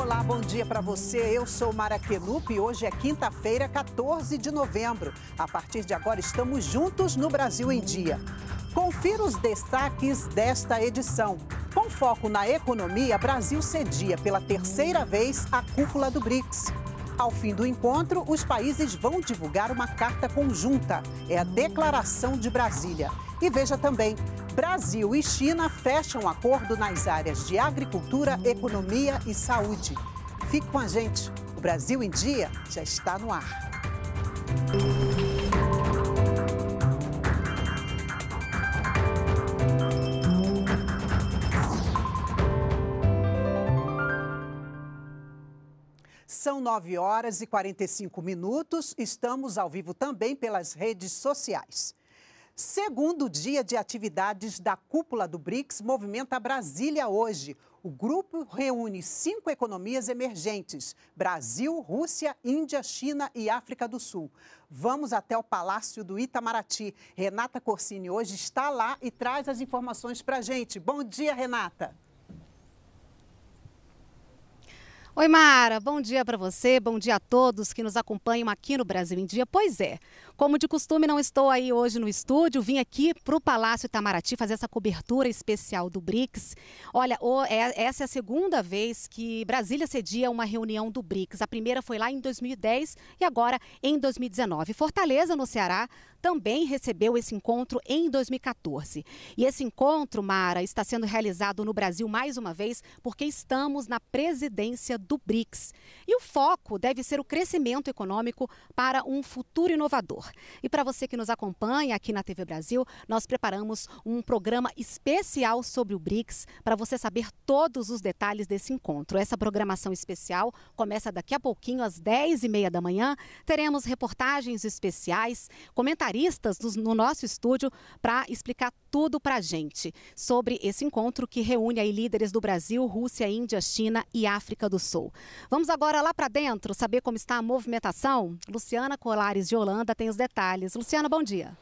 Olá, bom dia para você. Eu sou Mara Kelup e hoje é quinta-feira, 14 de novembro. A partir de agora estamos juntos no Brasil em Dia. Confira os destaques desta edição. Com foco na economia, Brasil cedia pela terceira vez a cúpula do BRICS. Ao fim do encontro, os países vão divulgar uma carta conjunta. É a Declaração de Brasília. E veja também: Brasil e China fecham acordo nas áreas de agricultura, economia e saúde. Fique com a gente. O Brasil em Dia já está no ar. 9 horas e 45 minutos. Estamos ao vivo também pelas redes sociais. Segundo dia de atividades da cúpula do BRICS movimenta Brasília hoje. O grupo reúne cinco economias emergentes: Brasil, Rússia, Índia, China e África do Sul. Vamos até o Palácio do Itamaraty. Renata Corsini hoje está lá e traz as informações para a gente. Bom dia, Renata. Oi, Mara, bom dia para você, bom dia a todos que nos acompanham aqui no Brasil em Dia. Pois é, como de costume, não estou aí hoje no estúdio, vim aqui para o Palácio Itamaraty fazer essa cobertura especial do BRICS. Olha, é, essa é a segunda vez que Brasília cedia uma reunião do BRICS. A primeira foi lá em 2010 e agora em 2019. Fortaleza, no Ceará, também recebeu esse encontro em 2014. E esse encontro, Mara, está sendo realizado no Brasil mais uma vez porque estamos na presidência do do BRICS. E o foco deve ser o crescimento econômico para um futuro inovador. E para você que nos acompanha aqui na TV Brasil, nós preparamos um programa especial sobre o BRICS para você saber todos os detalhes desse encontro. Essa programação especial começa daqui a pouquinho, às 10h30 da manhã. Teremos reportagens especiais, comentaristas no nosso estúdio para explicar tudo para gente sobre esse encontro que reúne aí líderes do Brasil, Rússia, Índia, China e África do Sul. Vamos agora lá para dentro saber como está a movimentação? Luciana Colares de Holanda tem os detalhes. Luciana, bom dia.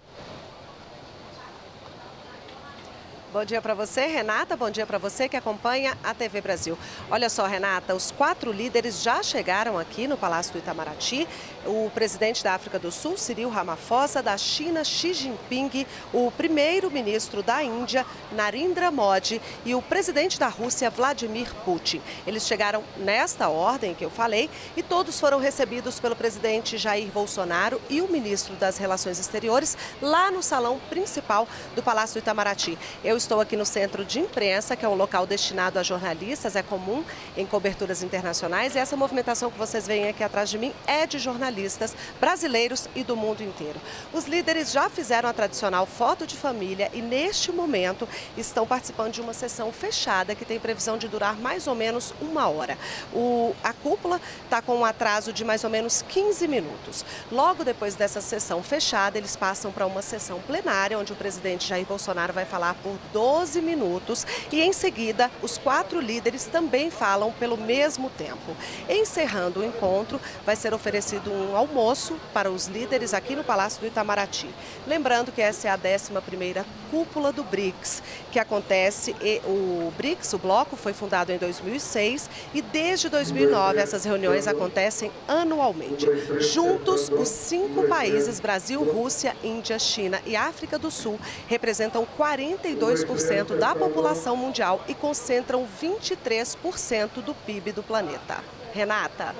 Bom dia para você, Renata. Bom dia para você que acompanha a TV Brasil. Olha só, Renata, os quatro líderes já chegaram aqui no Palácio do Itamaraty. O presidente da África do Sul, Cyril Ramaphosa, da China, Xi Jinping, o primeiro-ministro da Índia, Narendra Modi, e o presidente da Rússia, Vladimir Putin. Eles chegaram nesta ordem que eu falei e todos foram recebidos pelo presidente Jair Bolsonaro e o ministro das Relações Exteriores lá no salão principal do Palácio do Itamaraty. Eu estou aqui no Centro de Imprensa, que é um local destinado a jornalistas, é comum em coberturas internacionais. E essa movimentação que vocês veem aqui atrás de mim é de jornalistas brasileiros e do mundo inteiro. Os líderes já fizeram a tradicional foto de família e, neste momento, estão participando de uma sessão fechada que tem previsão de durar mais ou menos uma hora. O, a cúpula está com um atraso de mais ou menos 15 minutos. Logo depois dessa sessão fechada, eles passam para uma sessão plenária, onde o presidente Jair Bolsonaro vai falar por 12 minutos e em seguida os quatro líderes também falam pelo mesmo tempo. Encerrando o encontro, vai ser oferecido um almoço para os líderes aqui no Palácio do Itamaraty. Lembrando que essa é a 11ª cúpula do BRICS, que acontece o BRICS, o bloco foi fundado em 2006 e desde 2009 essas reuniões acontecem anualmente. Juntos, os cinco países Brasil, Rússia, Índia, China e África do Sul representam 42 22% da população mundial e concentram 23% do PIB do planeta. Renata.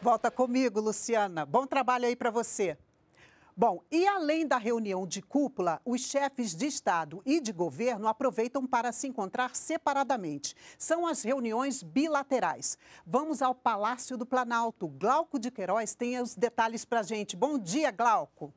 Volta comigo, Luciana. Bom trabalho aí para você. Bom, e além da reunião de cúpula, os chefes de Estado e de governo aproveitam para se encontrar separadamente. São as reuniões bilaterais. Vamos ao Palácio do Planalto. Glauco de Queiroz tem os detalhes para gente. Bom dia, Glauco.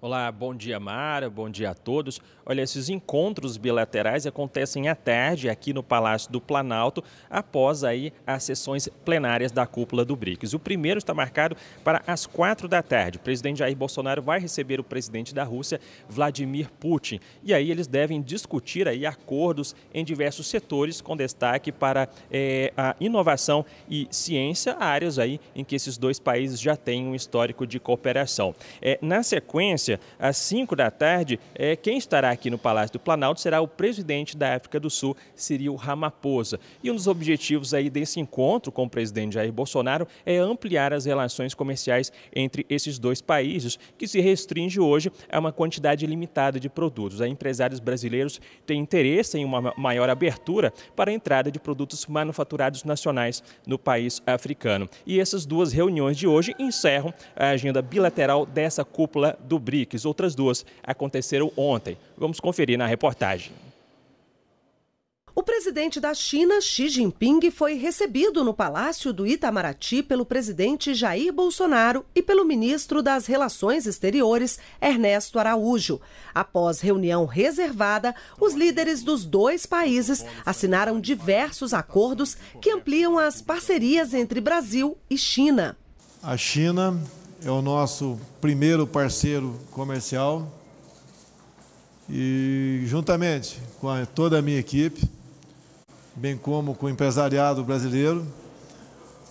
Olá, bom dia Mara, bom dia a todos. Olha, esses encontros bilaterais acontecem à tarde aqui no Palácio do Planalto, após aí as sessões plenárias da cúpula do BRICS. O primeiro está marcado para as quatro da tarde. O presidente Jair Bolsonaro vai receber o presidente da Rússia, Vladimir Putin. E aí eles devem discutir aí acordos em diversos setores, com destaque para é, a inovação e ciência, áreas aí em que esses dois países já têm um histórico de cooperação. É, na sequência, às 5 da tarde, é, quem estará aqui no Palácio do Planalto será o presidente da África do Sul, Cyril Ramaphosa. E um dos objetivos aí desse encontro com o presidente Jair Bolsonaro é ampliar as relações comerciais entre esses dois países, que se restringe hoje a uma quantidade limitada de produtos. Aí, empresários brasileiros têm interesse em uma maior abertura para a entrada de produtos manufaturados nacionais no país africano. E essas duas reuniões de hoje encerram a agenda bilateral dessa cúpula do BRICS outras duas aconteceram ontem. Vamos conferir na reportagem. O presidente da China, Xi Jinping, foi recebido no Palácio do Itamaraty pelo presidente Jair Bolsonaro e pelo ministro das Relações Exteriores, Ernesto Araújo. Após reunião reservada, os líderes dos dois países assinaram diversos acordos que ampliam as parcerias entre Brasil e China. A China é o nosso primeiro parceiro comercial. E juntamente com a, toda a minha equipe, bem como com o empresariado brasileiro,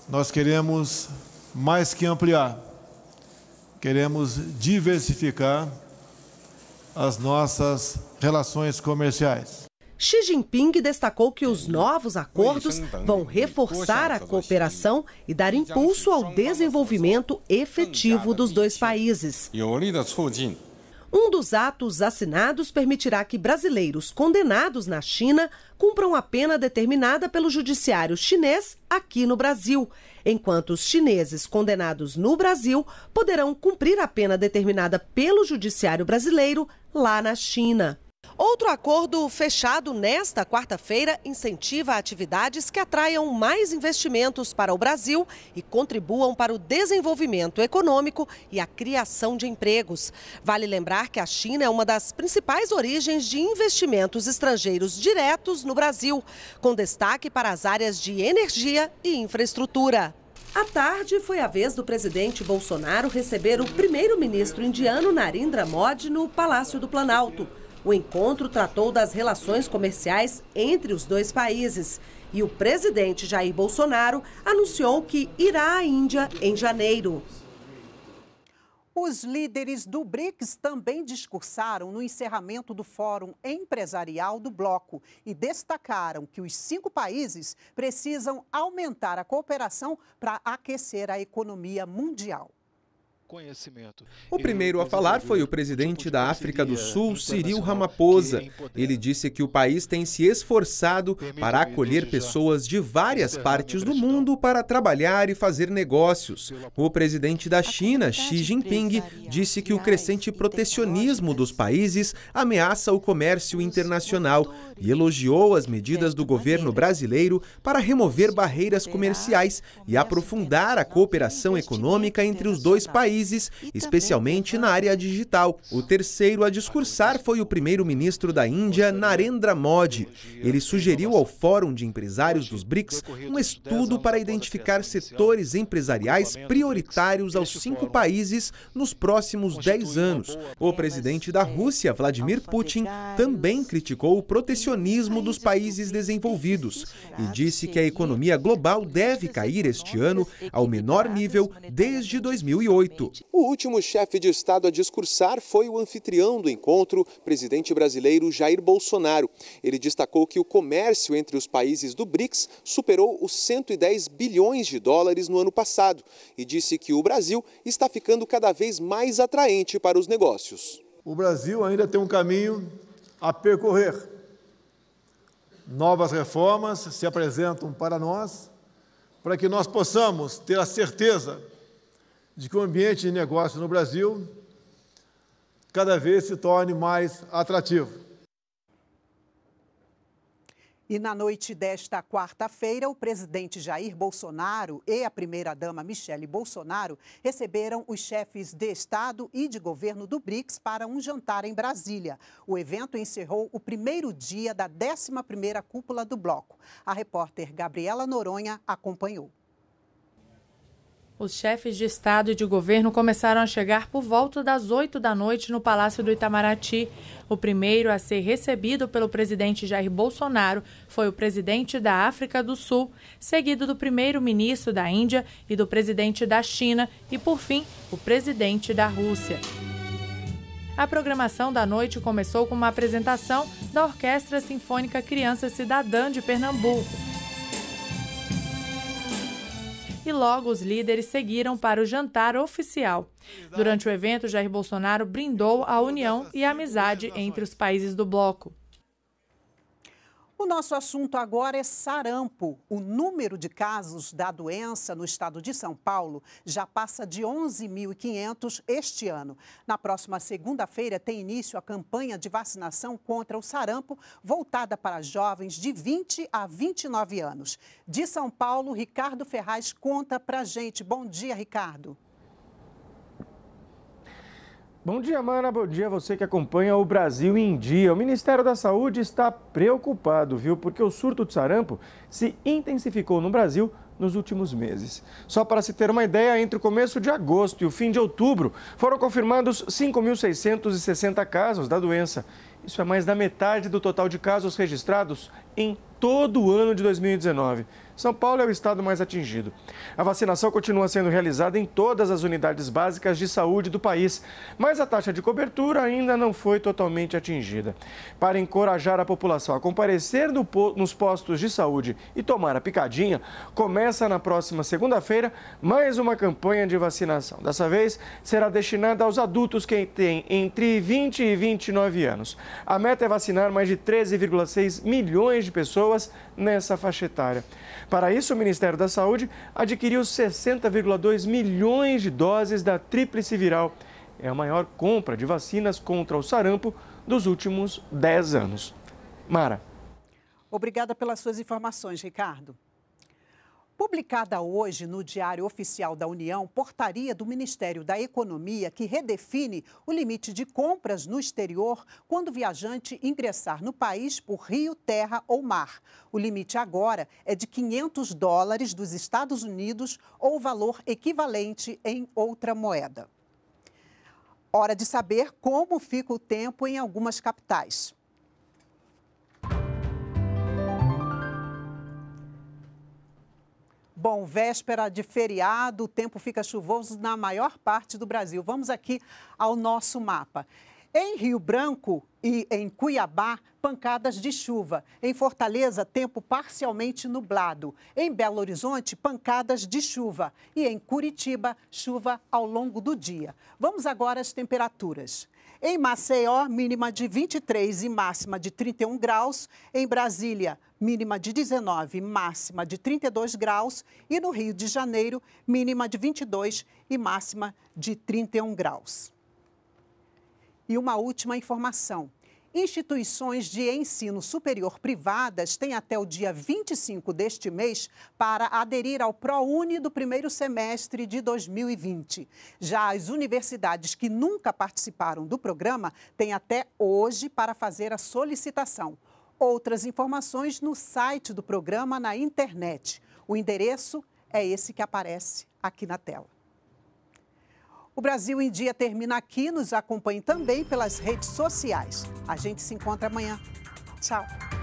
nós queremos mais que ampliar, queremos diversificar as nossas relações comerciais. Xi Jinping destacou que os novos acordos então, vão reforçar a cooperação e dar impulso ao desenvolvimento efetivo dos dois países. Um dos atos assinados permitirá que brasileiros condenados na China cumpram a pena determinada pelo judiciário chinês aqui no Brasil, enquanto os chineses condenados no Brasil poderão cumprir a pena determinada pelo judiciário brasileiro lá na China. Outro acordo fechado nesta quarta-feira incentiva atividades que atraiam mais investimentos para o Brasil e contribuam para o desenvolvimento econômico e a criação de empregos. Vale lembrar que a China é uma das principais origens de investimentos estrangeiros diretos no Brasil, com destaque para as áreas de energia e infraestrutura. À tarde, foi a vez do presidente Bolsonaro receber o primeiro-ministro indiano Narendra Modi no Palácio do Planalto. O encontro tratou das relações comerciais entre os dois países. E o presidente Jair Bolsonaro anunciou que irá à Índia em janeiro. Os líderes do BRICS também discursaram no encerramento do Fórum Empresarial do Bloco e destacaram que os cinco países precisam aumentar a cooperação para aquecer a economia mundial conhecimento. O primeiro a falar foi o tipo presidente da África do Sul, Cyril Ramaphosa. Ele disse que o país tem se esforçado para acolher pessoas de várias partes do mundo para trabalhar e fazer negócios. O presidente da China, Xi Jinping, disse que o crescente protecionismo dos países ameaça o comércio internacional e elogiou as medidas do governo brasileiro para remover barreiras comerciais e aprofundar a cooperação tipo econômica entre os dois países países, especialmente na área digital. O terceiro a discursar foi o primeiro-ministro da Índia, Narendra Modi. Ele sugeriu ao Fórum de Empresários dos BRICS um estudo para identificar setores empresariais prioritários aos cinco países nos próximos dez anos. O presidente da Rússia, Vladimir Putin, também criticou o protecionismo dos países desenvolvidos e disse que a economia global deve cair este ano ao menor nível desde 2008. O último chefe de Estado a discursar foi o anfitrião do encontro, presidente brasileiro Jair Bolsonaro. Ele destacou que o comércio entre os países do BRICS superou os 110 bilhões de dólares no ano passado e disse que o Brasil está ficando cada vez mais atraente para os negócios. O Brasil ainda tem um caminho a percorrer. Novas reformas se apresentam para nós para que nós possamos ter a certeza de que o ambiente de negócio no Brasil cada vez se torne mais atrativo. E na noite desta quarta-feira, o presidente Jair Bolsonaro e a primeira-dama Michele Bolsonaro receberam os chefes de Estado e de governo do BRICS para um jantar em Brasília. O evento encerrou o primeiro dia da 11ª cúpula do bloco. A repórter Gabriela Noronha acompanhou. Os chefes de Estado e de governo começaram a chegar por volta das 8 da noite no Palácio do Itamaraty. O primeiro a ser recebido pelo presidente Jair Bolsonaro foi o presidente da África do Sul, seguido do primeiro-ministro da Índia e do presidente da China e, por fim, o presidente da Rússia. A programação da noite começou com uma apresentação da Orquestra Sinfônica Criança Cidadã de Pernambuco e logo os líderes seguiram para o jantar oficial. Durante o evento, Jair Bolsonaro brindou a união e a amizade entre os países do bloco. O nosso assunto agora é sarampo. O número de casos da doença no estado de São Paulo já passa de 11.500 este ano. Na próxima segunda-feira tem início a campanha de vacinação contra o sarampo, voltada para jovens de 20 a 29 anos. De São Paulo, Ricardo Ferraz conta para gente. Bom dia, Ricardo. Bom dia, Mana. Bom dia você que acompanha o Brasil em Dia. O Ministério da Saúde está preocupado, viu? Porque o surto de sarampo se intensificou no Brasil nos últimos meses. Só para se ter uma ideia, entre o começo de agosto e o fim de outubro, foram confirmados 5.660 casos da doença isso é mais da metade do total de casos registrados em todo o ano de 2019. São Paulo é o estado mais atingido. A vacinação continua sendo realizada em todas as unidades básicas de saúde do país, mas a taxa de cobertura ainda não foi totalmente atingida. Para encorajar a população a comparecer no, nos postos de saúde e tomar a picadinha, começa na próxima segunda-feira mais uma campanha de vacinação. Dessa vez, será destinada aos adultos que têm entre 20 e 29 anos. A meta é vacinar mais de 13,6 milhões de pessoas nessa faixa etária. Para isso, o Ministério da Saúde adquiriu 60,2 milhões de doses da tríplice viral. É a maior compra de vacinas contra o sarampo dos últimos 10 anos. Mara. Obrigada pelas suas informações, Ricardo. Publicada hoje no Diário Oficial da União, portaria do Ministério da Economia que redefine o limite de compras no exterior quando o viajante ingressar no país por rio, terra ou mar. O limite agora é de 500 dólares dos Estados Unidos ou valor equivalente em outra moeda. Hora de saber como fica o tempo em algumas capitais. Bom, véspera de feriado, o tempo fica chuvoso na maior parte do Brasil. Vamos aqui ao nosso mapa. Em Rio Branco e em Cuiabá, pancadas de chuva. Em Fortaleza, tempo parcialmente nublado. Em Belo Horizonte, pancadas de chuva. E em Curitiba, chuva ao longo do dia. Vamos agora às temperaturas. Em Maceió, mínima de 23 e máxima de 31 graus. Em Brasília, mínima de 19 e máxima de 32 graus. E no Rio de Janeiro, mínima de 22 e máxima de 31 graus. E uma última informação. Instituições de ensino superior privadas têm até o dia 25 deste mês para aderir ao ProUni do primeiro semestre de 2020. Já as universidades que nunca participaram do programa têm até hoje para fazer a solicitação. Outras informações no site do programa na internet. O endereço é esse que aparece aqui na tela. O Brasil em Dia termina aqui. Nos acompanhe também pelas redes sociais. A gente se encontra amanhã. Tchau.